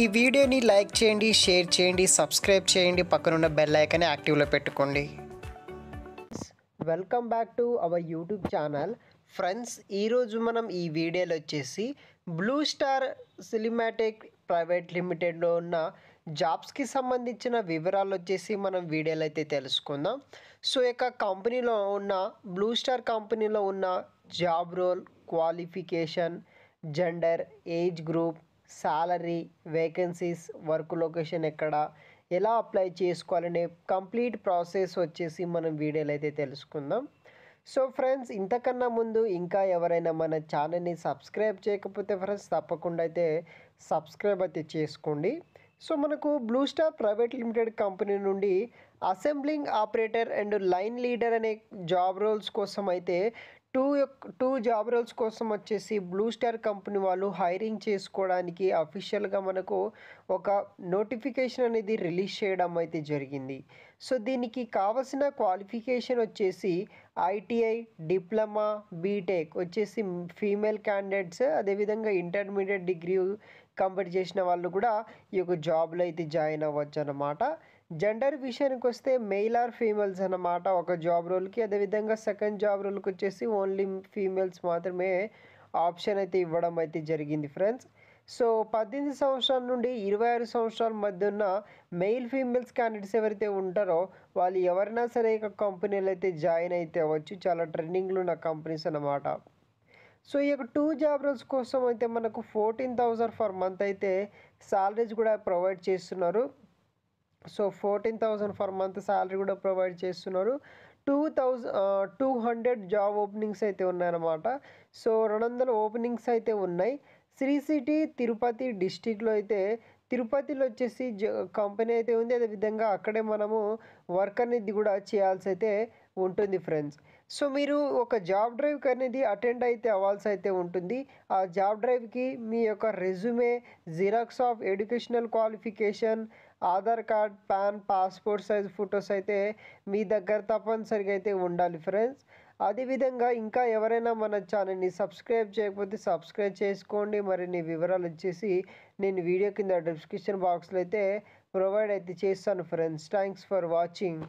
ఈ వీడియోని లైక్ చేయండి షేర్ చేయండి సబ్స్క్రైబ్ చేయండి పక్కనున్న బెల్ ఐకాన్ని యాక్టివ్లో పెట్టుకోండి welcome back to our YouTube channel friends ఈరోజు మనం ఈ వీడియోలో వచ్చేసి బ్లూ స్టార్ సినిమాటిక్ ప్రైవేట్ లిమిటెడ్లో ఉన్న జాబ్స్కి సంబంధించిన వివరాలు వచ్చేసి మనం వీడియోలో అయితే తెలుసుకుందాం సో ఇక కంపెనీలో ఉన్న బ్లూ స్టార్ కంపెనీలో ఉన్న job role qualification gender age group salary vacancies work location ఎక్కడ ఎలా అప్లై చేసుకోవాలనే కంప్లీట్ ప్రాసెస్ వచ్చేసి మనం వీడియోలో అయితే తెలుసుకుందాం సో ఫ్రెండ్స్ ఇంతకన్నా ముందు ఇంకా ఎవరైనా మన ఛానల్ని సబ్స్క్రైబ్ చేయకపోతే ఫ్రెండ్స్ తప్పకుండా అయితే సబ్స్క్రైబ్ అయితే చేసుకోండి సో మనకు Blue Star private limited company నుండి assembling operator and line leader అనే జాబ్ రోల్స్ కోసం అయితే టూ యొక్క టూ జాబ్ రోల్స్ కోసం వచ్చేసి బ్లూ స్టార్ కంపెనీ వాళ్ళు హైరింగ్ చేసుకోవడానికి అఫీషియల్గా మనకు ఒక నోటిఫికేషన్ అనేది రిలీజ్ చేయడం అయితే జరిగింది సో దీనికి కావలసిన క్వాలిఫికేషన్ వచ్చేసి ఐటీఐ డిప్లొమా బీటెక్ వచ్చేసి ఫీమేల్ క్యాండిడేట్స్ అదేవిధంగా ఇంటర్మీడియట్ డిగ్రీ కంప్లీట్ చేసిన వాళ్ళు కూడా ఈ యొక్క జాబ్లో అయితే జాయిన్ అవ్వచ్చు అన్నమాట జెండర్ విషయానికి వస్తే మెయిల్ ఆర్ ఫీమేల్స్ అన్నమాట ఒక జాబ్ రోల్కి అదేవిధంగా సెకండ్ జాబ్ రోల్కి వచ్చేసి ఓన్లీ ఫీమేల్స్ మాత్రమే ఆప్షన్ అయితే ఇవ్వడం అయితే జరిగింది ఫ్రెండ్స్ సో పద్దెనిమిది సంవత్సరాల నుండి ఇరవై ఆరు సంవత్సరాల మధ్య ఉన్న మెయిల్ ఫీమేల్స్ క్యాండిడేట్స్ ఎవరైతే ఉంటారో వాళ్ళు ఎవరైనా సరే కంపెనీలు అయితే జాయిన్ అయితే అవ్వచ్చు చాలా ట్రెండింగ్లో ఉన్న కంపెనీస్ అన్నమాట సో ఈ యొక్క టూ జాబ్ రోల్స్ కోసం అయితే మనకు ఫోర్టీన్ థౌజండ్ ఫర్ మంత్ అయితే శాలరీస్ కూడా ప్రొవైడ్ చేస్తున్నారు so fourteen thousand per month salary కూడా ప్రొవైడ్ చేస్తున్నారు two thousand two hundred job openings అయితే ఉన్నాయన్నమాట సో రెండు వందల ఓపెనింగ్స్ అయితే ఉన్నాయి శ్రీ సిటీ తిరుపతి డిస్టిక్లో అయితే తిరుపతిలో వచ్చేసి కంపెనీ అయితే ఉంది అదేవిధంగా అక్కడే మనము వర్క్ అనేది కూడా చేయాల్సి అయితే ఉంటుంది ఫ్రెండ్స్ సో మీరు ఒక జాబ్ డ్రైవ్కి అనేది అటెండ్ అయితే అవ్వాల్సి అయితే ఉంటుంది ఆ జాబ్ డ్రైవ్కి మీ యొక్క resume xerox of educational qualification Aadhaar card PAN passport size photos అయితే మీ దగ్గర తప్పనిసరిగా అయితే ఉండాలి ఫ్రెండ్స్ అదేవిధంగా ఇంకా ఎవరైనా మన ఛానల్ని సబ్స్క్రైబ్ చేయకపోతే సబ్స్క్రైబ్ చేసుకోండి మరిన్ని వివరాలు వచ్చేసి నేను వీడియో కింద డిస్క్రిప్షన్ బాక్స్లో అయితే ప్రొవైడ్ అయితే చేస్తాను ఫ్రెండ్స్ థ్యాంక్స్ ఫర్ వాచింగ్